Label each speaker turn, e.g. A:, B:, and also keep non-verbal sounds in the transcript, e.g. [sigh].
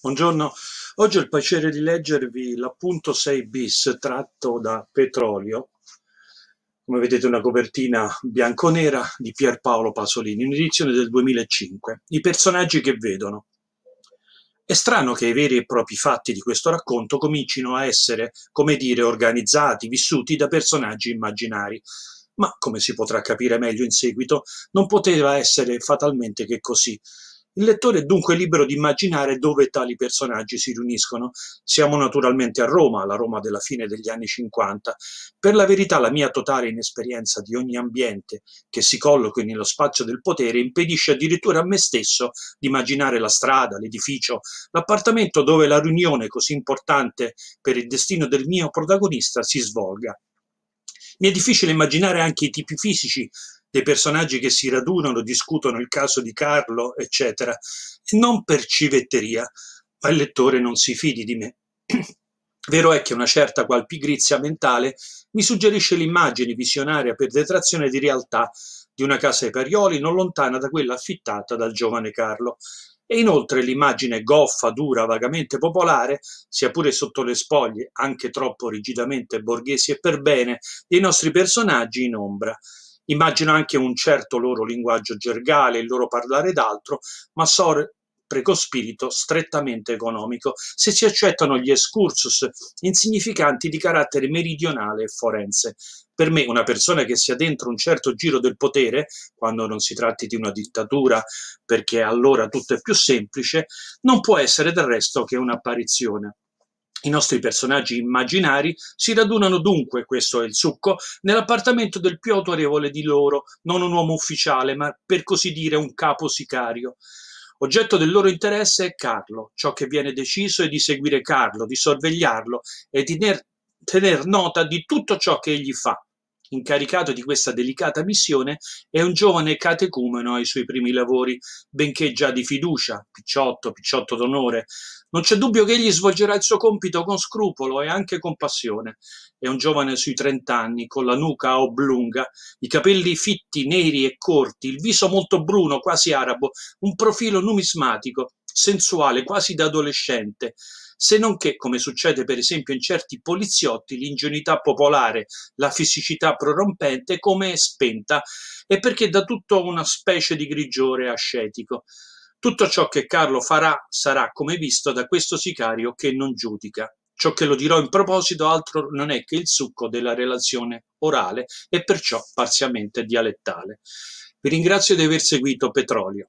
A: Buongiorno, oggi ho il piacere di leggervi l'appunto 6 bis tratto da Petrolio, come vedete una copertina bianconera di Pierpaolo Pasolini, un'edizione del 2005, i personaggi che vedono. È strano che i veri e propri fatti di questo racconto comincino a essere, come dire, organizzati, vissuti da personaggi immaginari, ma come si potrà capire meglio in seguito, non poteva essere fatalmente che così il lettore è dunque libero di immaginare dove tali personaggi si riuniscono. Siamo naturalmente a Roma, la Roma della fine degli anni 50. Per la verità la mia totale inesperienza di ogni ambiente che si colloqui nello spazio del potere impedisce addirittura a me stesso di immaginare la strada, l'edificio, l'appartamento dove la riunione così importante per il destino del mio protagonista si svolga. Mi è difficile immaginare anche i tipi fisici dei personaggi che si radunano, discutono il caso di Carlo, eccetera, e non per civetteria, ma il lettore non si fidi di me. [clears throat] Vero è che una certa qual pigrizia mentale mi suggerisce l'immagine visionaria per detrazione di realtà di una casa ai Parioli non lontana da quella affittata dal giovane Carlo. E inoltre l'immagine goffa, dura, vagamente popolare, sia pure sotto le spoglie, anche troppo rigidamente borghesi e per bene, dei nostri personaggi in ombra. Immagino anche un certo loro linguaggio gergale, il loro parlare d'altro, ma so prego spirito strettamente economico, se si accettano gli excursus insignificanti di carattere meridionale e forense. Per me una persona che sia dentro un certo giro del potere, quando non si tratti di una dittatura, perché allora tutto è più semplice, non può essere del resto che un'apparizione. I nostri personaggi immaginari si radunano dunque, questo è il succo, nell'appartamento del più autorevole di loro, non un uomo ufficiale, ma per così dire un capo sicario. Oggetto del loro interesse è Carlo. Ciò che viene deciso è di seguire Carlo, di sorvegliarlo e di tener nota di tutto ciò che egli fa. Incaricato di questa delicata missione è un giovane catecumeno ai suoi primi lavori, benché già di fiducia, picciotto, picciotto d'onore. Non c'è dubbio che egli svolgerà il suo compito con scrupolo e anche con passione. È un giovane sui trent'anni, con la nuca oblunga, i capelli fitti, neri e corti, il viso molto bruno, quasi arabo, un profilo numismatico, sensuale, quasi da adolescente se non che, come succede per esempio in certi poliziotti, l'ingenuità popolare, la fisicità prorompente, come è spenta, e perché da tutto una specie di grigiore ascetico. Tutto ciò che Carlo farà sarà come visto da questo sicario che non giudica. Ciò che lo dirò in proposito altro non è che il succo della relazione orale e perciò parzialmente dialettale. Vi ringrazio di aver seguito Petrolio.